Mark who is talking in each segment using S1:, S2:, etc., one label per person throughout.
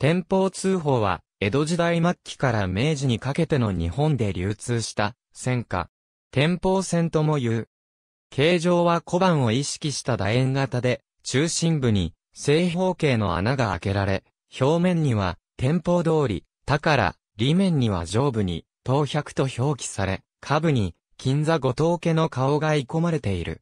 S1: 天保通報は、江戸時代末期から明治にかけての日本で流通した戦火。天保線とも言う。形状は小判を意識した楕円型で、中心部に正方形の穴が開けられ、表面には天保通り、宝、裏面には上部に、東百と表記され、下部に、金座五島家の顔が鋳込まれている。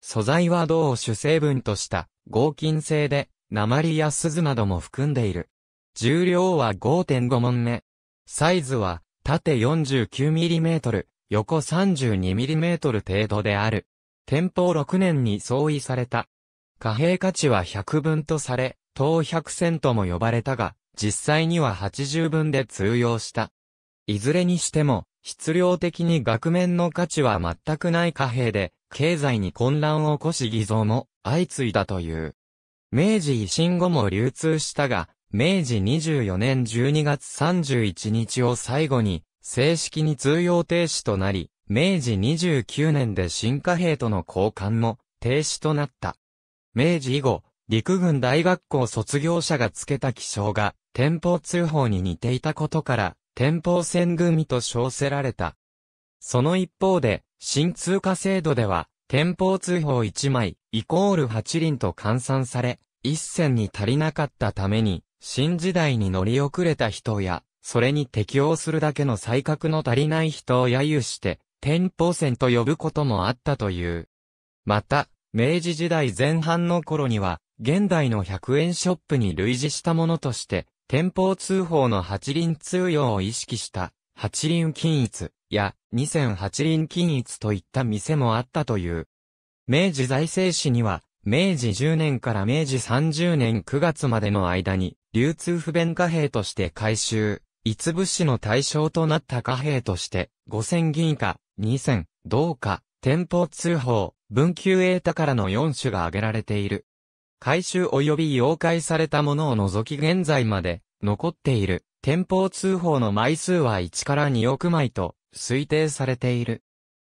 S1: 素材は銅を主成分とした、合金製で、鉛や鈴なども含んでいる。重量は5.5問目。サイズは、縦 49mm、横 32mm 程度である。天保6年に創意された。貨幣価値は100分とされ、当100銭とも呼ばれたが、実際には80分で通用した。いずれにしても、質量的に額面の価値は全くない貨幣で、経済に混乱を起こし偽造も相次いだという。明治維新後も流通したが、明治24年12月31日を最後に、正式に通用停止となり、明治29年で新貨幣との交換も停止となった。明治以後、陸軍大学校卒業者がつけた記章が、天保通報に似ていたことから、天保線組と称せられた。その一方で、新通貨制度では、天保通報1枚、イコール8輪と換算され、1銭に足りなかったために、新時代に乗り遅れた人や、それに適応するだけの才覚の足りない人を揶揄して、天保線と呼ぶこともあったという。また、明治時代前半の頃には、現代の100円ショップに類似したものとして、天保通報の八輪通用を意識した、八輪均一や2 0 0輪均一といった店もあったという。明治財政史には、明治10年から明治30年9月までの間に、流通不便貨幣として回収、一物資の対象となった貨幣として、5000銀貨、二2000、銅貨、店舗通報、文久からの4種が挙げられている。回収及び溶解されたものを除き現在まで残っている店舗通報の枚数は1から2億枚と推定されている。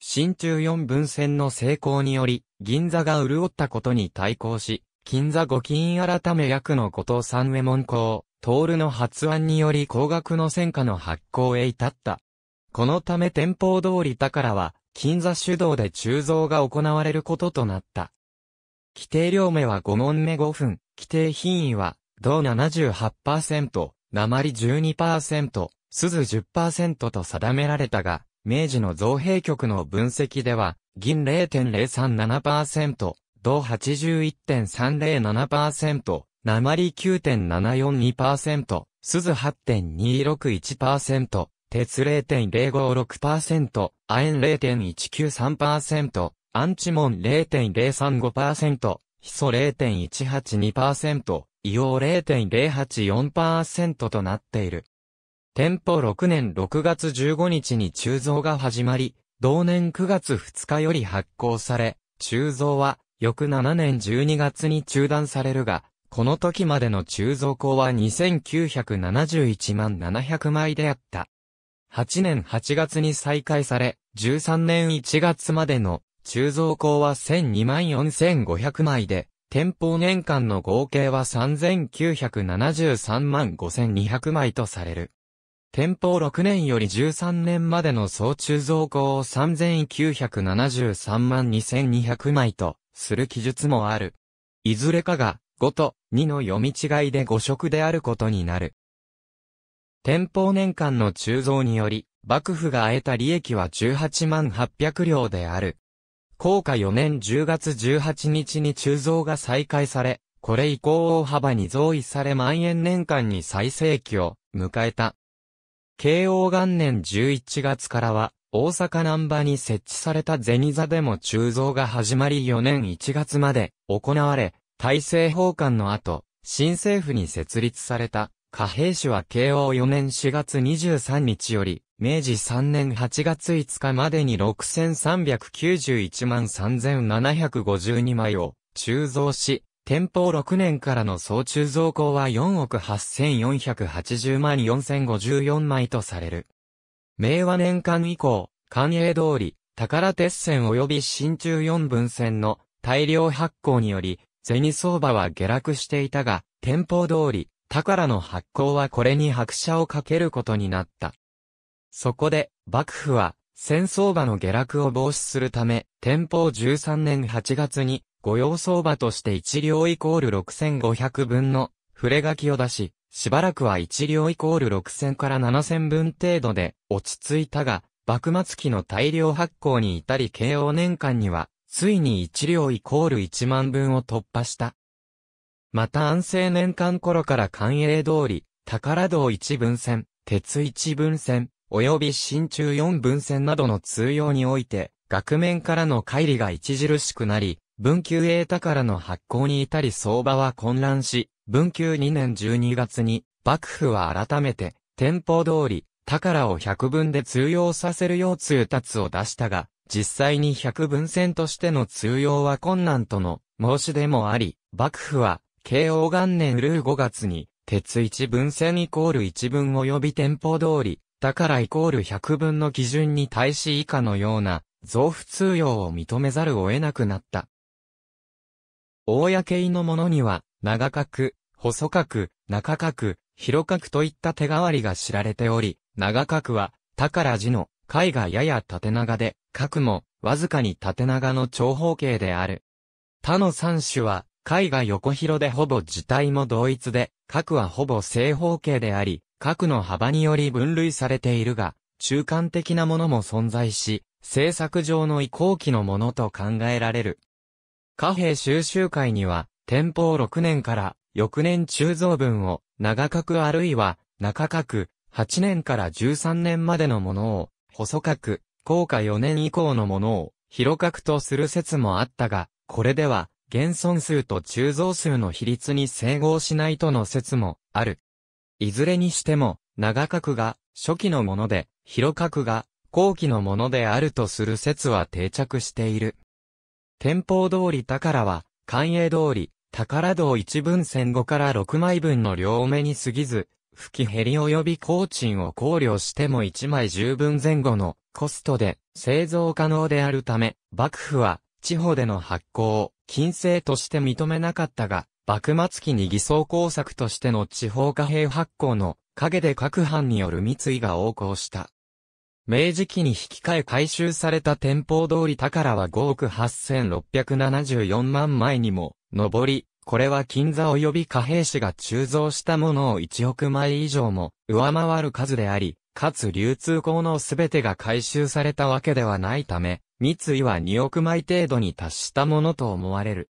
S1: 新中4分線の成功により銀座が潤ったことに対抗し、金座五金改め役のこと三右衛門公、徹の発案により高額の戦果の発行へ至った。このため店舗通り宝は、金座主導で鋳造が行われることとなった。規定両目は5問目5分、規定品位は、銅78%、鉛12%、鈴10%と定められたが、明治の造幣局の分析では、銀0.037%、度81.307%、鉛9.742%、鈴8.261%、鉄0.056%、亜鉛0.193%、アンチモン0.035%、ヒ素0.182%、硫黄0.084%となっている。店舗6年6月15日に鋳造が始まり、同年9月2日より発行され、鋳造は翌7年12月に中断されるが、この時までの鋳造工は2971万700枚であった。8年8月に再開され、13年1月までの鋳造工は1 2万4500枚で、店舗年間の合計は3973万5200枚とされる。店舗6年より13年までの総鋳造工を3973万2200枚とする記述もある。いずれかが5と2の読み違いで誤色であることになる。天保年間の鋳造により、幕府が得た利益は18万800両である。高下4年10月18日に鋳造が再開され、これ以降大幅に増位され万円年間に最盛期を迎えた。慶応元年11月からは、大阪南波に設置された銭座でも鋳造が始まり4年1月まで行われ、大政奉還の後、新政府に設立された貨幣市は慶応4年4月23日より、明治3年8月5日までに6391万3752枚を鋳造し、天保6年からの総鋳造工は4億8480万4054枚とされる。明和年間以降、官営通り、宝鉄線及び新中四分線の大量発行により、銭相場は下落していたが、店舗通り、宝の発行はこれに拍車をかけることになった。そこで、幕府は、戦相場の下落を防止するため、天保13年8月に、御用相場として1両イコール6500分の、触れ書きを出し、しばらくは1両イコール6000から7000分程度で落ち着いたが、幕末期の大量発行に至り慶応年間には、ついに1両イコール1万分を突破した。また安政年間頃から官営通り、宝道1分線、鉄1分線、及び新中4分線などの通用において、額面からの乖離が著しくなり、文久英宝の発行に至り相場は混乱し、文久2年12月に、幕府は改めて、天保通り、宝を百分で通用させるよう通達を出したが、実際に百分線としての通用は困難との申し出もあり、幕府は、慶応元年ルー5月に、鉄一分線イコール一分及び天保通り、宝イコール百分の基準に対し以下のような、増付通用を認めざるを得なくなった。公の者のには、長角、細角、中角、広角といった手代わりが知られており、長角は、宝字の、絵がやや縦長で、角も、わずかに縦長の長方形である。他の三種は、絵が横広でほぼ自体も同一で、角はほぼ正方形であり、角の幅により分類されているが、中間的なものも存在し、制作上の移行期のものと考えられる。貨幣収集会には、天保6年から翌年鋳造分を長角あるいは中角8年から13年までのものを細角、高下4年以降のものを広角とする説もあったが、これでは現存数と鋳造数の比率に整合しないとの説もある。いずれにしても長角が初期のもので広角が後期のものであるとする説は定着している。天保通り宝は、寛営通り、宝道一分線後から6枚分の両目に過ぎず、吹き減り及び工賃を考慮しても1枚十分前後のコストで製造可能であるため、幕府は地方での発行を禁制として認めなかったが、幕末期に偽装工作としての地方貨幣発行の陰で各藩による密意が横行した。明治期に引き換え改修された天保通り宝は5億8674万枚にも、上り、これは金座及び貨幣紙が鋳造したものを1億枚以上も上回る数であり、かつ流通効能すべてが回収されたわけではないため、三井は2億枚程度に達したものと思われる。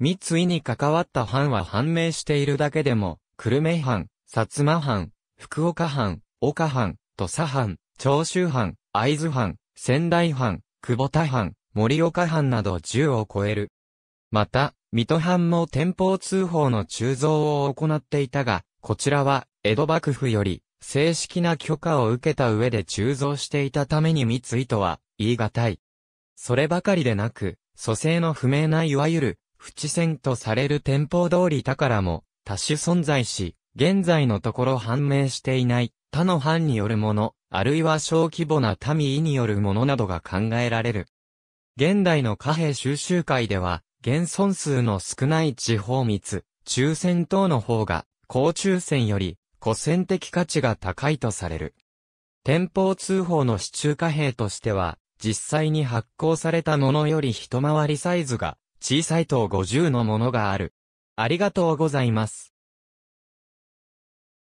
S1: 三井に関わった藩は判明しているだけでも、久留米藩、薩摩藩、福岡藩、岡藩、土佐藩、長州藩、会津藩、仙台藩、久保田藩、盛岡藩など10を超える。また、水戸藩も天保通報の鋳造を行っていたが、こちらは、江戸幕府より、正式な許可を受けた上で鋳造していたために密意とは、言い難い。そればかりでなく、蘇生の不明ないわゆる、不知とされる天保通り宝も、多種存在し、現在のところ判明していない。他の藩によるもの、あるいは小規模な民意によるものなどが考えられる。現代の貨幣収集会では、現存数の少ない地方密、抽選等の方が、高抽選より、古戦的価値が高いとされる。店舗通報の市中貨幣としては、実際に発行されたものより一回りサイズが小さい等50のものがある。ありがとうございます。